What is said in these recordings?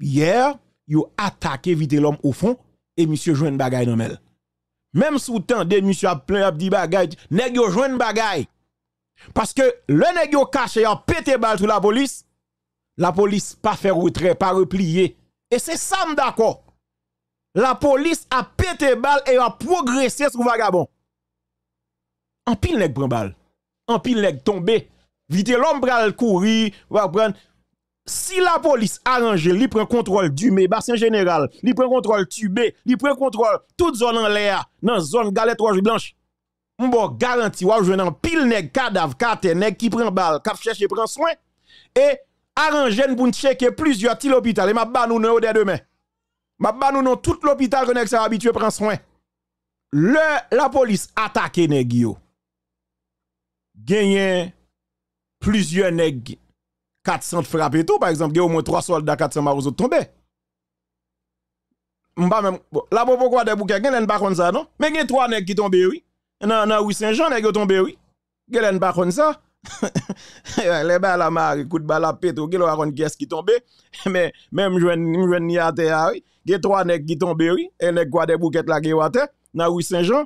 hier, yon attaqué vite l'homme au fond et monsieur joué une bagaille dans mel. Même sous temps de monsieur a plein de dit bagaille, nèg yo joue Parce que le nèg yo caché a pété balle sous la police, la police pas fait retrait, pas replier. Et c'est ça d'accord. La police a pété balle et a progressé sur vagabond. En pile nèg prend balle. En pile nèg tombé. Vite l'homme pral courir, va prendre si la police arrange, li prend contrôle du mébassin bassin général, li prend contrôle tubé, li prend contrôle toute zone en l'air, dans zone galette rouge blanche. M'bo garanti ou je un pile nèg cadavre, kate nèg qui prend balle, qui cherche prend soin et arrange pour checker plusieurs petits l'hôpital et m'a ba nous de demain. M'a ba nous tout l'hôpital que nèg ça habitué prend soin. Le la police attaque nèg yo. Gagné plusieurs nèg 400 frappes et tout, par exemple, il y a au moins 3 soldats 400 marouzot tombés. M'ba même bon, là bon pourquoi des bouquets, a pas comme ça non Mais il a trois nèg qui tombé oui. na na oui Saint-Jean qui tombé oui. a pas comme ça. les balles à mari, coup de balle à pétro, gèlèn qui est qui tombé. Mais même jeune jeune pas à terre ah oui. a trois nèg qui tombé oui. Et nèg quoi des bouquets là gèlèn à terre. Nan oui Saint-Jean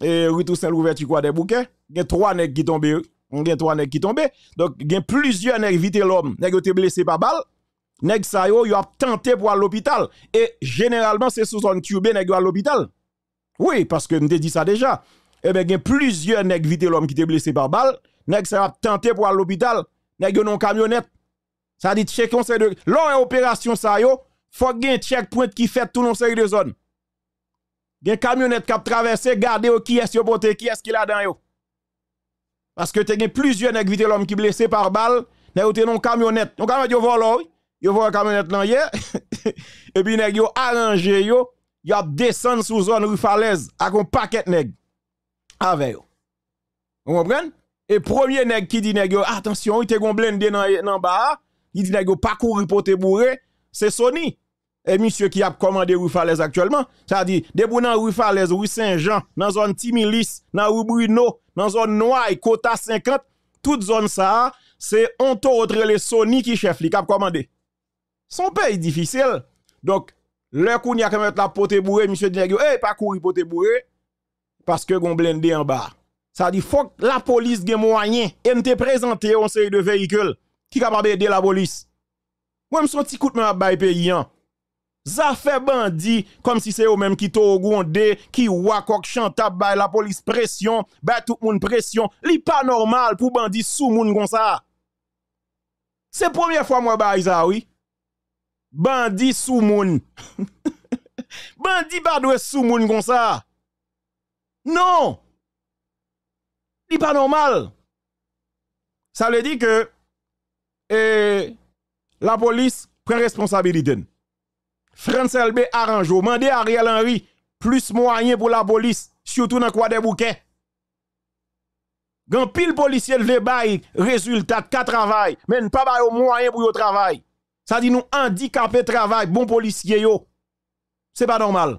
et Saint-Louis, tu quoi des bouquets. Il a trois nèg qui tombé oui. On a trois nègres qui tombé, Donc, il y a plusieurs nègres vite l'homme, nègres qui blessés par balle. Nèg sa yo, yo a tenté pour aller à l'hôpital. Et généralement, c'est sous zone cubé nèg à l'hôpital. Oui, parce que m'te dit ça déjà. Eh ben il y a plusieurs nèg vite l'homme qui était blessé par balle. Nèg sa a tenté pour aller à l'hôpital. Nèg non camionnette. Ça dit check on sait de l'opération, opération ça yo, faut un checkpoint qui fait tout non Il y zone. des camionnette qui a traversé, gardez qui est-ce qui est qui est ce là dans vous. Parce que tu as plusieurs nègres qui l'homme qui blessé par balle, tu as une camionnette. On camionnette yo volo, oh. yo une camionnette là hier. Et puis tu as arrangé yo, as descendre sous zone rue falaise avec un paquet nègres. avec yo. Vous comprenez Et premier nèg qui dit attention, il te gon blende dans le bas, il dit nègre pas courir pour te bourrer, c'est Sony et monsieur qui a commandé rue actuellement. Ça dit, debout dans rue Falaise, rue Saint-Jean, dans zone Timilis, dans rue Bruno, dans zone Noaille, Kota 50, toute zone ça, c'est Onto autre les Sony qui chef li a commandé. Son pays difficile. Donc, le coup n'y a même la pote bourré, monsieur dit, eh, pas courir pote bourré, parce que gon blindé en bas. Ça dit, faut que la police ait moyen, et te présenter un série de véhicules qui capable aider la police. Moi, je me petit coup de ma à pays, hein. Ça fait bandit, comme si c'est eux-mêmes qui t'ont gondé, qui wakok chantab, bay la police pression, tout le monde pression. n'est pas normal pour bandit sous moun comme ça. C'est première fois moi bay ça, oui. Bandit sous moun. bandit pas doit sous moun comme ça. Non! Li pas normal. Ça veut dire que eh, la police prend responsabilité. France LB arrange. à Ariel Henry plus moyen pour la police, surtout dans quoi des bouquets. Gan pile policier le bail, résultat quatre travail, mais pas au moyen pour au travail. Ça dit nous handicapé travail bon policier yo. C'est pas normal.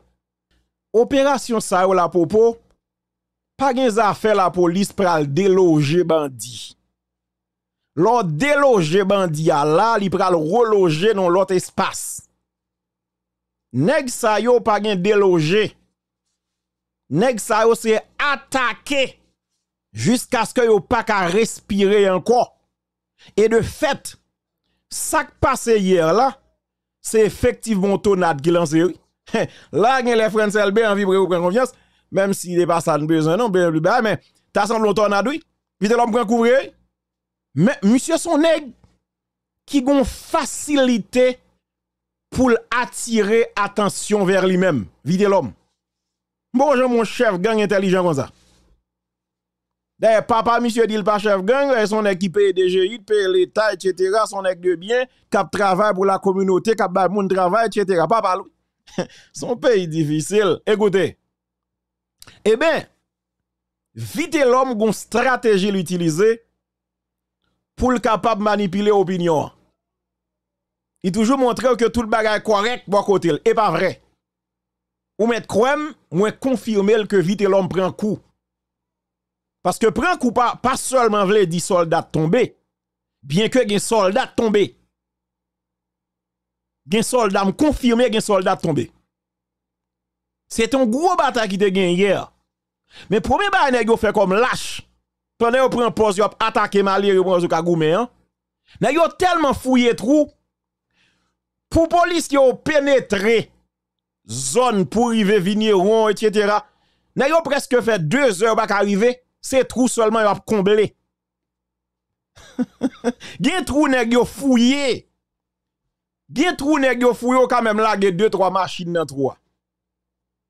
Opération ça la popo pas gen la police pral déloger bandi. L'on déloger bandi à la, il pral reloger dans l'autre espace nèg sa yo pa gen délogé nèg sa yo c'est attaqué jusqu'à ce que yo pas ka respirer encore et de fait ça qui passé hier là c'est effectivement tonade qui lance là gen les frères LB en vibre ou prend confiance même s'il n'est pas ça besoin non mais t'as semblé tonade oui vite l'homme prend couvrir mais monsieur son nèg qui gon facilité pour attirer attention vers lui-même. Vite l'homme. Bonjour mon chef gang intelligent comme ça. D'ailleurs, papa, monsieur, dit le pas chef gang, son équipe e DGI, paye l'État, e etc., son équipe de bien, cap travail pour la communauté, cap moun travail, etc. Papa, son pays difficile. Écoutez. Eh bien, vite l'homme une stratégie l'utiliser pour le capable manipuler l'opinion. Il toujours montré que tout le bagage correct bon côté et pas vrai. Ou mettre crème, moins confirmer que vite l'homme prend coup. Parce que prend coup pas pas seulement vle dit soldats tombés, bien que gen soldats tombés. Gen soldats confirmer gen soldats tombés. C'est un gros bataille qui te gagné hier. Mais premier ba ont fait comme lâche. Pendant yo prend pause yo attaquer Mali yo prend zo kagoumé hein. Ils yo tellement fouillé trou pour police yo pénétrer zone pour arriver vigneron etc. N'a yo presque fait deux heures pas arriver, ces trous seulement ils a comblé. Gen trou nèg yo fouillé. Gen trou nèg yo fouillé quand même là deux trois machines dans trois.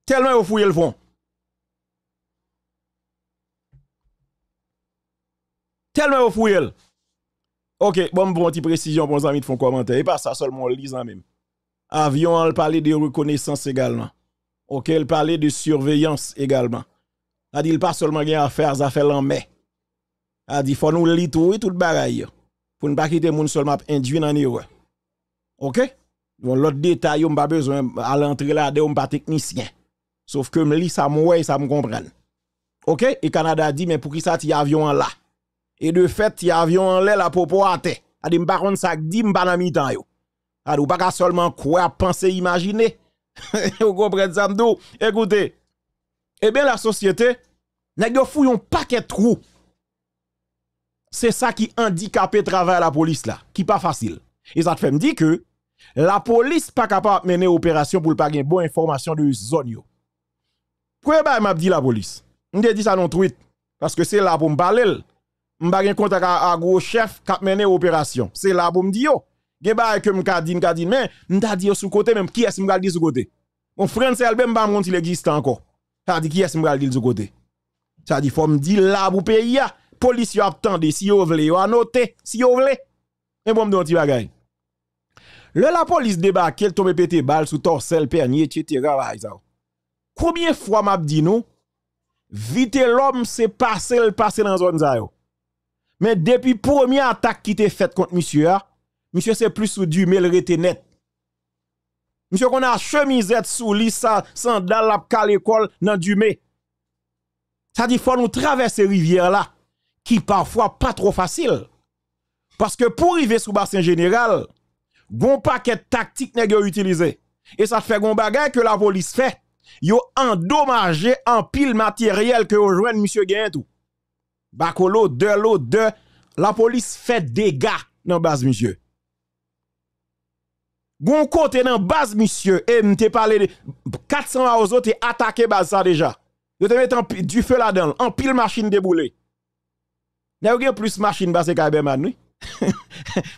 Tellement ont fouillé le fond. Tellement ont fouillé. Ok, bon, bon, petit précision pour les amis de font commentaire. Et pas ça seulement, lisant même. Avion, elle parlait de reconnaissance également. Ok, elle parlait de surveillance également. Elle dit, pas seulement gain faire, ça fait en mai. Elle dit, faut nous lire tout, tout le bagaille. Pour ne pas quitter monde seulement induit dans erreur. Ok? l'autre détail, on pas besoin à l'entrée là, de on pas technicien. Sauf que me lis ça, moi, ça me comprend. Ok? Et Canada dit, mais pour qui ça, un avion là? Et de fait, y avion en l'air la popo à terre. A de m'pa contre ça, dit mi yo. A dit, pas seulement quoi penser, imaginer. Vous comprenez ça, m'dou? Écoutez. Eh bien, la société, n'a yo un paquet trou. C'est ça qui handicapé travail la police là, qui pas facile. Et ça te fait que la police pas capable de mener opération pour pas de bonnes information de zone yo. Pourquoi bah, m'a dit la police? M'de dit ça non tweet parce que c'est là pour me parler m'a un contact à gros chef qui a mené opération. C'est là pour me dire, gen ce que m'ka dit, m'ka dit, mais m'ta sur le côté même, qui est-ce m'ka dit le côté? Mon frère, c'est album m'ba il existe encore. Ça dit, qui est-ce m'ka dit le côté? Ça dit, faut me dire là pour pays, police a attendé, si vous voulez, yo noté, si vous voulez. Et bon, m'don ti bagay. Le la police débarque, elle tombe pété balle sous torsel, pernier, etc. Combien fois m'a dit nous, vite l'homme c'est passé, le passé dans zone ça mais depuis première attaque qui était faite contre monsieur, hein, monsieur c'est plus sous du mais le net. Monsieur qu'on a chemisette sous lit sans dans la l'école dans du Ça dit faut nous traverser rivière là qui parfois pas trop facile. Parce que pour arriver sous bassin général, bon paquet tactique nèg utilisé et ça fait un bagage que la police fait. Yo endommagé en pile matériel que vous monsieur Gain tout. Bakolo, de l'eau, La police fait dégâts dans la base, monsieur. Gon côté dans base, monsieur, et m'te parlé de 400 Aozo te attaqué base ça déjà. Vous te mis du feu là-dedans, en pile machine déboulée. N'a gen plus machine basse Kabeman, oui.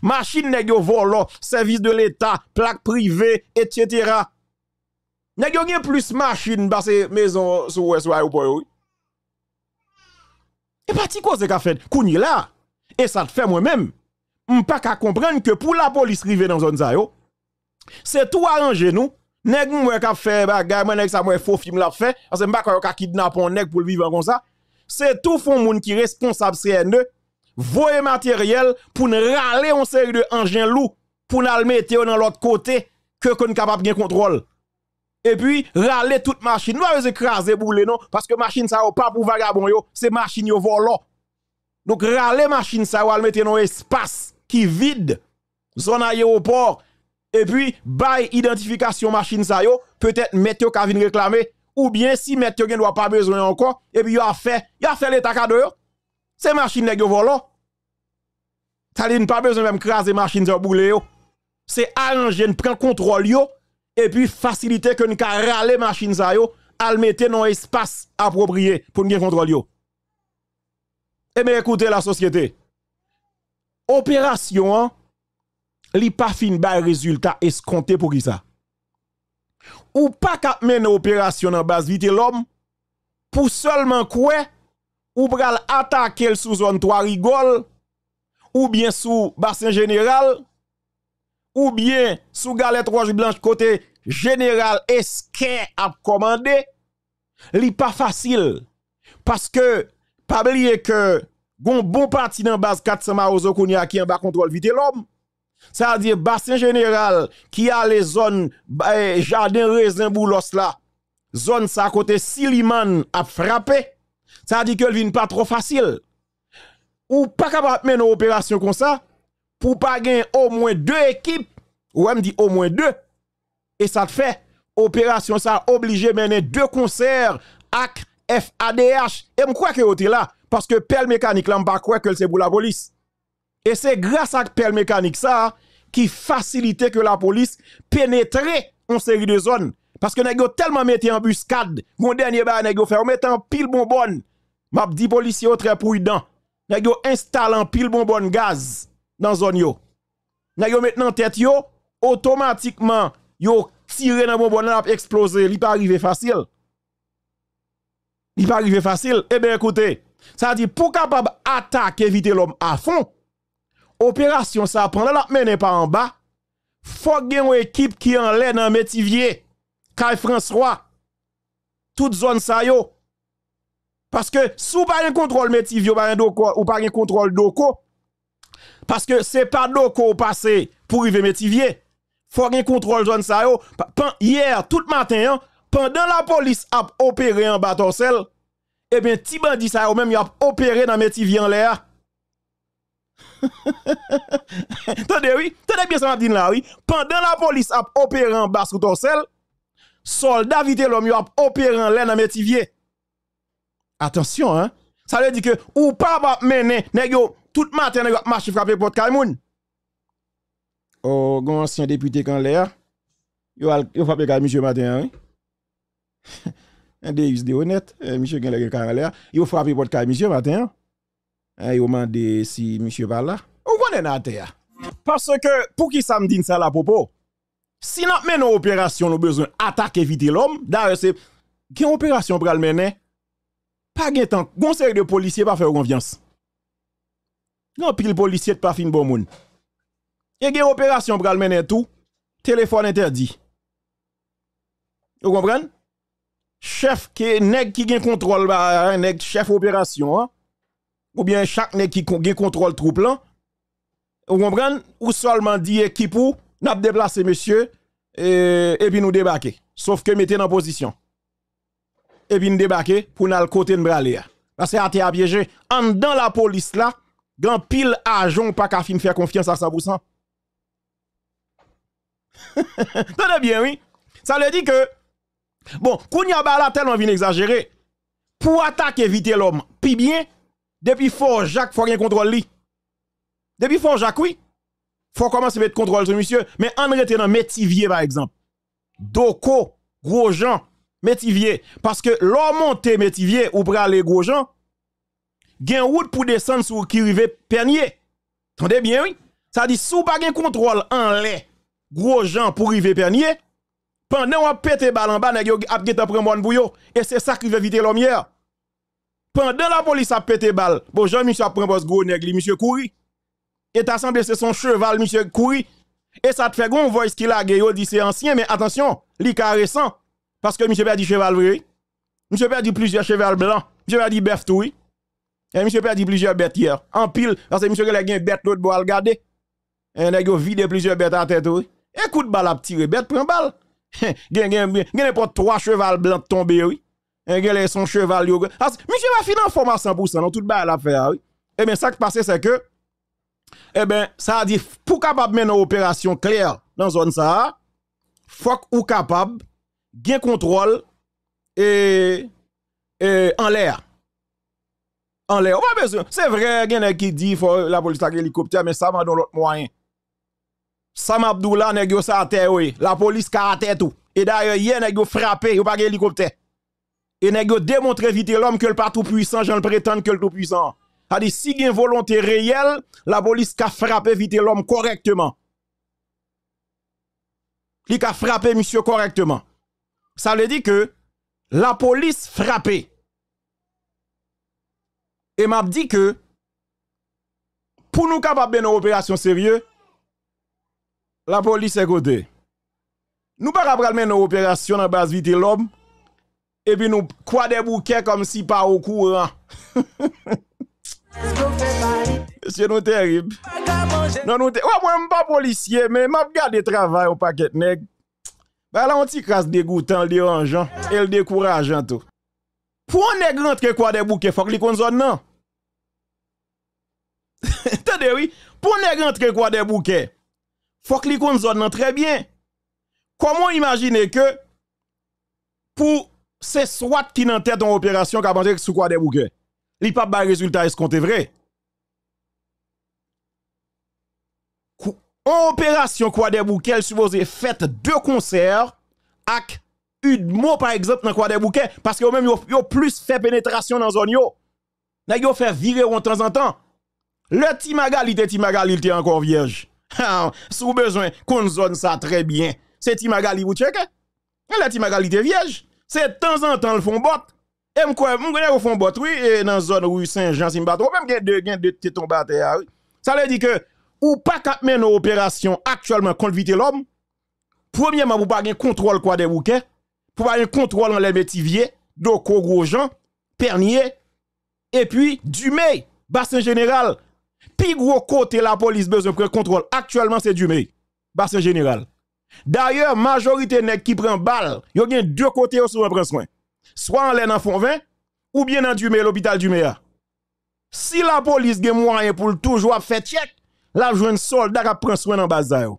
machine n'a volo, oh, service de l'État, plaque privée, etc. N'a pas plus machine basse maison sous aéroport, oui parti cause qu'a fait là et ça te fait moi-même on pas qu'à comprendre que pour la police river dans zone ça c'est tout arrangé nous nèg moi qu'a fait bagay moi nèg ça moi faux film l'a fait parce que pas qu'a kidnappé un nèg pour le vivre comme ça c'est tout fond monde qui responsable CNE voyer matériel pour ne râler en série de engin loups pour nous mettre dans l'autre côté que qu'on capable de contrôle et puis râler toute machine. Nous allons écraser boule non parce que machine ça pas pour vagabond c'est machine yo Donc râler machine ça va mettre dans espace qui vide zone aéroport et puis by identification machine ça yo, peut-être mettre va vient réclamer ou bien si mettre ne doit pas besoin encore et puis il a fait, il a fait l'état cadeau C'est machine qui volent. Il n'a pas besoin même craser machine ça C'est arranger, prendre contrôle et puis faciliter que nous râler les machines yo al mettre dans espace approprié pour nous contrôler. Eh Et mais écoutez la société. Opération hein, li pas fin ba résultat escompté pour qui ça. Ou pas qu'à mener opération en base vite l'homme pour seulement quoi ou pral attaquer sous zone 3 rigole ou bien sous bassin général ou bien sous galette rouge blanche côté général Esquin a commandé, n'est pas facile. Parce que, pas oublier que, gon bon parti dans base 400 Marozo qui en bas contrôle vite l'homme. Ça veut dire bassin général qui a les zones eh, jardin raisin boulos là. Zone ça côté Siliman a frappé. Ça veut dire que vient pas trop facile. Ou pas capable mener une opération comme ça pour pas gagner au moins deux équipes, ou même dit au moins deux, et ça fait, opération ça obligé mener deux concerts avec FADH. Et je crois que là, parce que pelle mécanique là, pas crois que c'est pour la police. Et c'est grâce à pelle mécanique ça, qui facilite que la police pénétrait en série de zones. Parce que nous tellement mis en buscade, mon dernier bar, nous fait, on en pile bonbonne. M'a dit policier très prudent. Nous installé en pile bonbonne gaz dans zone yo. maintenant tête yo, automatiquement yo tiré dans bon bon explosé, n'est pas arrivé facile. n'est pas arrivé facile. Eh bien écoutez, ça dit pour capable attaquer éviter l'homme à fond, opération ça pendant la n'est pas en bas. Faut une équipe qui en l'air dans métivier. Kai François. Toute zone ça yo. Parce que Si sous pas un contrôle métivier, ou pas un pas un contrôle doko, parce que c'est pas d'eau qu'on passe pour arriver métivier. Faut un contrôle zone ça yo. Hier, tout matin, hein, pendant la police a opéré en bas batorsel, eh bien, tibandi bandit ça yo même a opéré dans métivier en l'air. Tendez, oui, tendez bien ça m'a dit là, oui. Pendant la police a opéré en bas sous torsel, soldat vite l'homme a opéré en l'air dans métivier. Attention, hein. Ça veut dire que ou pas mené, mener, nèg tout matin, il va marcher frapper porte Kalmoun. Oh, grand ancien député quand l'air, yo al yo frappé Kalmoun monsieur matin, hein. Un des de honnête, eh, monsieur quand l'air Il va frapper frappé porte Kalmoun monsieur matin. Hein, eh, yo mandé si monsieur va là. On connaît na terre. Parce que pour qui ça me dit ça là propos Si nous menons opération, nous besoin attaquer éviter l'homme. D'ailleurs, c'est une opération pour le mener. Pas de temps. Conseil de policiers pas faire confiance. Non, pile policier pas fin bon moun. Et une opération pour mener tout, téléphone interdit. Vous comprenez Chef qui nèg qui gen contrôle ba chef opération hein. ou bien chaque nèg qui gen contrôle troupe là. Vous comprenez Ou seulement dit équipe ou n'a déplacer, monsieur et, puis nous débarquer. Sauf que mettez en position. Et puis nous débarquer pour nous côté de Parce que à piégé en dans la police là Gan pile agent pas ka fin faire confiance à 100%. Tenez bien, oui. Ça le dit que, bon, Kounia Bala tellement vient exagérer. Pour attaquer éviter l'homme, puis bien, depuis fort Jacques, faut rien contrôle Depuis fort Jacques, oui. Faut commencer à mettre contrôle sur monsieur. Mais en retenant dans Métivier, par exemple. Doko, gros gens, Métivier. Parce que l'homme monte Métivier ou bras les gros gen route pour descendre sur qui rive Pernier. Tendez bien, oui. Ça dit, si vous pas contrôle en lait, gros gens pour rive Pernier, pendant qu'on pète balle en bas, vous avez pris un bon Et c'est ça qui veut éviter l'homme Pendant la police a pété balle, bon, monsieur, monsieur a un gros nègre, monsieur Kouri. Et t'as semblé c'est son cheval, monsieur Kouri. Et ça te fait gon voice qui la yo dit c'est ancien, mais attention, li ka récent. Parce que monsieur a cheval vrai. Monsieur a plusieurs cheval blancs, Monsieur a dit bœuf oui. Et monsieur perdu plusieurs bêtes hier. En pile, parce que monsieur qui a gagné bête l'autre bois regarder. Et il a vidé plusieurs bêtes à tête. Écoute balle à tirer, bête prend balle. Il n'y a pas trois chevaux blancs tombés, oui. Il y a son cheval. Monsieur va finir en à 100% dans toute balle à faire, oui. Eh bien, ça qui passe, c'est que, eh bien, ça a dit, pour capable mener une opération claire dans zone ça, faut ou capable, gain contrôle et, et en l'air en l'air. besoin. C'est vrai, il y en a qui dit que la police a un hélicoptère, mais ça m'a donné l'autre moyen. Sam Abdullah nèg yo sa terre oui, la police a un terre tout. Et d'ailleurs hier nèg yo frappé, yo pas hélicoptère. Et a démontré vite l'homme que le pas tout puissant, j'en prétends que le tout puissant. A dit si une volonté réelle, la police a frappé vite l'homme correctement. Il a frappé monsieur correctement. Ça veut dire que la police frappé. Et m'a dit que pour nous capables de opération sérieux, la police est côté. Nous pas capable mener nos opérations dans base vite l'homme et puis nous quoi des bouquets comme si pas au courant. Monsieur nous terrible. Non nous moi suis pas policier mais m'a regardé travail au paquet nèg. Bah là on t'y crasse dégoûtant, dérangeant et le décourageant tout. Pour un nèg rentrer quoi des bouquets faut qu'il les zone non. oui. Pour ne rentrer quoi des bouquets, faut que l'icône zone très bien. Comment imaginer que pour ces SWAT qui n'en tête en opération qui a sous quoi des bouquets? Il pas de résultat est vrai. En opération quoi des bouquets, supposé fait deux concerts avec une mot par exemple dans quoi des bouquets parce que même vous plus fait pénétration dans zone yo. N'a fait virer de temps en temps. Le Timagali te Timagali était encore vierge. Ah, sous besoin qu'on zone ça très bien, c'est Timagali vous Tcheke. Hein? Le Timagali est vierge. C'est de temps en temps le fond bot. Et Vous connais au fond bot, oui, et dans la zone où Saint-Jean, si je même deux de tétons oui. Ça veut dire que, ou pas qu'à mener opération actuellement contre vite l'homme, premièrement, vous pas un contrôle quoi des bouquets, vous pas un contrôle dans les métivier donc gros gens, Pernier, et puis Dumay, bassin général, Pi gros côté la police besoin de contrôle. Actuellement, c'est Dumé. Bassin général. D'ailleurs, majorité nèg qui prend balle, y a deux côtés où on prend soin. Soit en l'air dans fond 20 ou bien dans Dumé l'hôpital Dumé. Si la police gen moyen pour toujours faire check, la un soldat qui prend soin dans bazar.